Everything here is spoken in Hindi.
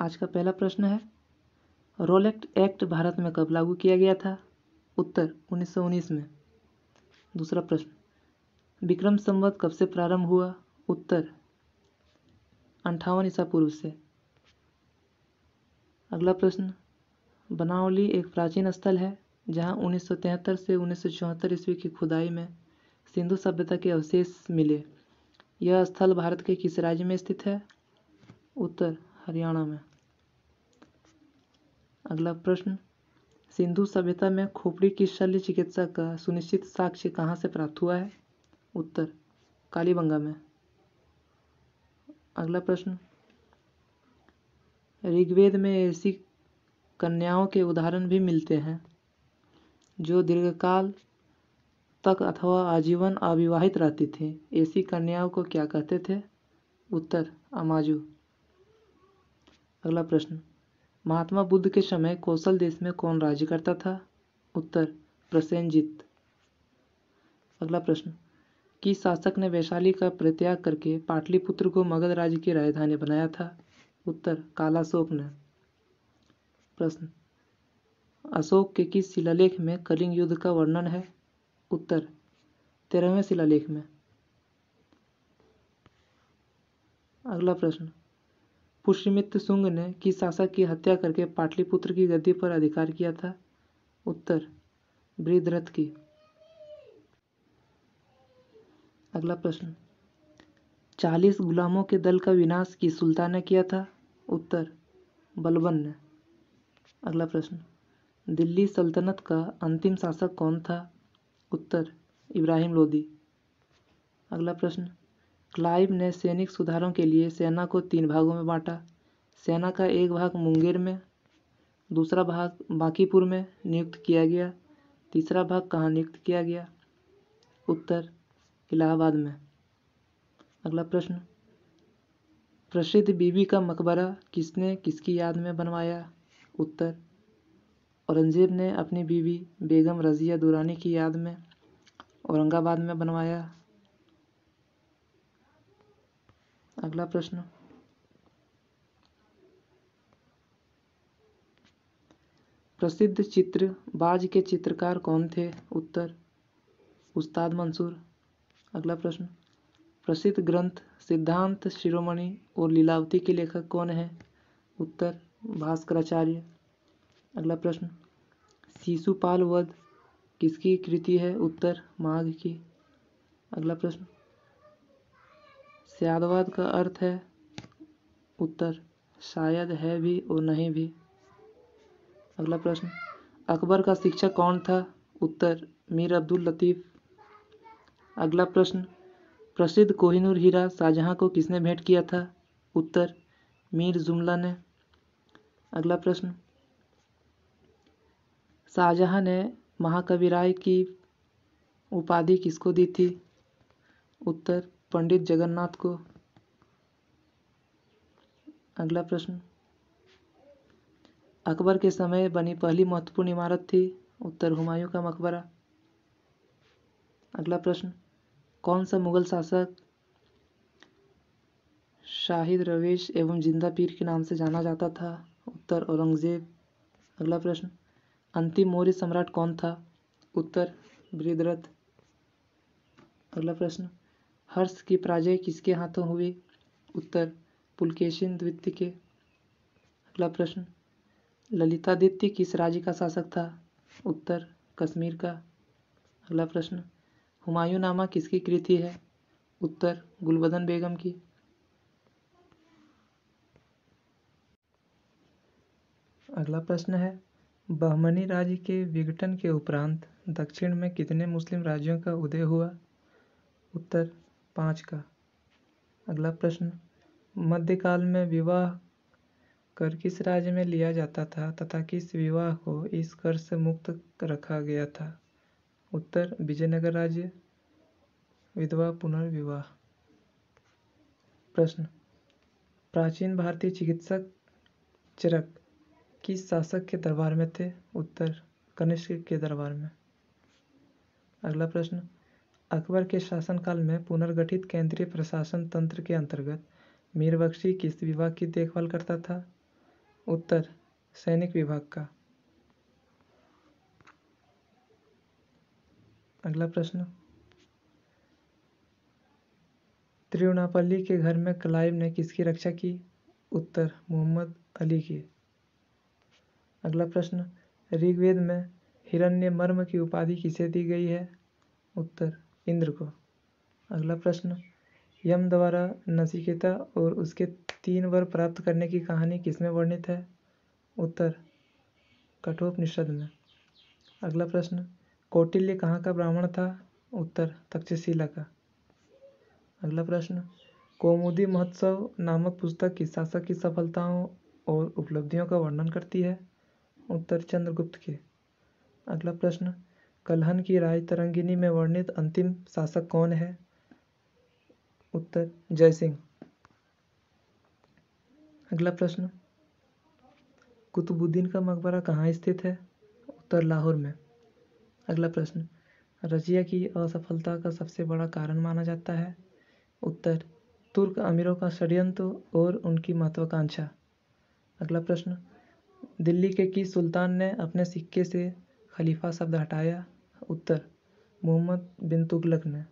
आज का पहला प्रश्न है रोलेक्ट एक्ट भारत में कब लागू किया गया था उत्तर 1919 में दूसरा प्रश्न विक्रम संवत कब से प्रारंभ हुआ उत्तर अंठावन ईसा पूर्व से अगला प्रश्न बनावली एक प्राचीन स्थल है जहां 1973 से उन्नीस ईस्वी की खुदाई में सिंधु सभ्यता के अवशेष मिले यह स्थल भारत के किस राज्य में स्थित है उत्तर हरियाणा में अगला प्रश्न सिंधु सभ्यता में खोपड़ी की शल्य चिकित्सा का सुनिश्चित साक्ष्य कहाँ से प्राप्त हुआ है उत्तर कालीबंगा में अगला प्रश्न ऋग्वेद में ऐसी कन्याओं के उदाहरण भी मिलते हैं जो दीर्घकाल तक अथवा आजीवन अविवाहित रहती थी ऐसी कन्याओं को क्या कहते थे उत्तर अमाजू अगला प्रश्न महात्मा बुद्ध के समय कौशल देश में कौन राज्य करता था उत्तर प्रसेंजित अगला प्रश्न किस शासक ने वैशाली का प्रत्याग करके पाटलिपुत्र को मगध राज्य की राजधानी बनाया था उत्तर कालाशोक ने प्रश्न अशोक के किस शिलालेख में कलिंग युद्ध का वर्णन है उत्तर तेरहवें शिलालेख में अगला प्रश्न पुष्यमित्र सुंग ने किस शासक की हत्या करके पाटलिपुत्र की गद्दी पर अधिकार किया था उत्तर वृद्धरथ की अगला प्रश्न चालीस गुलामों के दल का विनाश किस सुल्तान ने किया था उत्तर बलबन ने अगला प्रश्न दिल्ली सल्तनत का अंतिम शासक कौन था उत्तर इब्राहिम लोदी अगला प्रश्न क्लाइव ने सैनिक सुधारों के लिए सेना को तीन भागों में बांटा सेना का एक भाग मुंगेर में दूसरा भाग बांकीपुर में नियुक्त किया गया तीसरा भाग कहाँ नियुक्त किया गया उत्तर इलाहाबाद में अगला प्रश्न प्रसिद्ध बीबी का मकबरा किसने किसकी याद में बनवाया उत्तर औरंगजेब ने अपनी बीवी बेगम रज़िया दुरानी की याद में औरंगाबाद में बनवाया अगला प्रश्न प्रसिद्ध चित्र बाज के चित्रकार कौन थे उत्तर उस्ताद मंसूर अगला प्रश्न प्रसिद्ध ग्रंथ सिद्धांत शिरोमणि और लीलावती के लेखक कौन है उत्तर भास्कराचार्य अगला प्रश्न शिशुपाल वध किसकी कृति है उत्तर माघ की अगला प्रश्न स्यादवाद का अर्थ है उत्तर शायद है भी और नहीं भी अगला प्रश्न अकबर का शिक्षक कौन था उत्तर मीर अब्दुल लतीफ अगला प्रश्न प्रसिद्ध कोहिनूर हीरा शाहजहाँ को किसने भेंट किया था उत्तर मीर जुमला ने अगला प्रश्न शाहजहाँ ने महाकवि राय की उपाधि किसको दी थी उत्तर पंडित जगन्नाथ को अगला प्रश्न अकबर के समय बनी पहली महत्वपूर्ण इमारत थी उत्तर हुमायूं का मकबरा अगला प्रश्न कौन सा मुगल शासक शाहिद रवेश एवं जिंदा पीर के नाम से जाना जाता था उत्तर औरंगजेब अगला प्रश्न अंतिम मौर्य सम्राट कौन था उत्तर बृहद्रथ अगला प्रश्न हर्ष की पराजय किसके हाथों हुई उत्तर पुलकेशिन द्वितीय के अगला प्रश्न ललितादित्य किस राज्य का शासक था उत्तर कश्मीर का अगला प्रश्न हुमायूं नामा किसकी कृति है उत्तर गुलबदन बेगम की अगला प्रश्न है बहमनी राज्य के विघटन के उपरांत दक्षिण में कितने मुस्लिम राज्यों का उदय हुआ उत्तर पाँच का अगला प्रश्न मध्यकाल में विवाह कर किस राज्य में लिया जाता था तथा किस विवाह को इस कर से मुक्त रखा गया था उत्तर विजयनगर राज्य विधवा पुनर्विवाह प्रश्न प्राचीन भारतीय चिकित्सक चरक किस शासक के दरबार में थे उत्तर कनिष्क के दरबार में अगला प्रश्न अकबर के शासनकाल में पुनर्गठित केंद्रीय प्रशासन तंत्र के अंतर्गत मीरबख्शी किस विभाग की देखभाल करता था उत्तर सैनिक विभाग का अगला प्रश्न त्रिवनापल्ली के घर में क्लाइव ने किसकी रक्षा की उत्तर मोहम्मद अली की अगला प्रश्न ऋग्वेद में हिरण्य मर्म की उपाधि किसे दी गई है उत्तर इंद्र को अगला प्रश्न यम द्वारा नसिकेता और उसके तीन वर प्राप्त करने की कहानी किसमें वर्णित है उत्तर कठोपनिषद में अगला प्रश्न कौटिल्य कहाँ का ब्राह्मण था उत्तर तक्षशिला का अगला प्रश्न कौमुदी महोत्सव नामक पुस्तक किस शासक की सफलताओं और उपलब्धियों का वर्णन करती है उत्तर चंद्रगुप्त के अगला प्रश्न कलहन की तरंगिनी में वर्णित अंतिम शासक कौन है उत्तर जयसिंह अगला प्रश्न कुतुबुद्दीन का मकबरा कहाँ स्थित है उत्तर लाहौर में अगला प्रश्न रजिया की असफलता का सबसे बड़ा कारण माना जाता है उत्तर तुर्क अमीरों का षड्यंत्र और उनकी महत्वाकांक्षा अगला प्रश्न दिल्ली के किस सुल्तान ने अपने सिक्के से खलीफा शब्द हटाया उत्तर मोहम्मद बिन तुगलक ने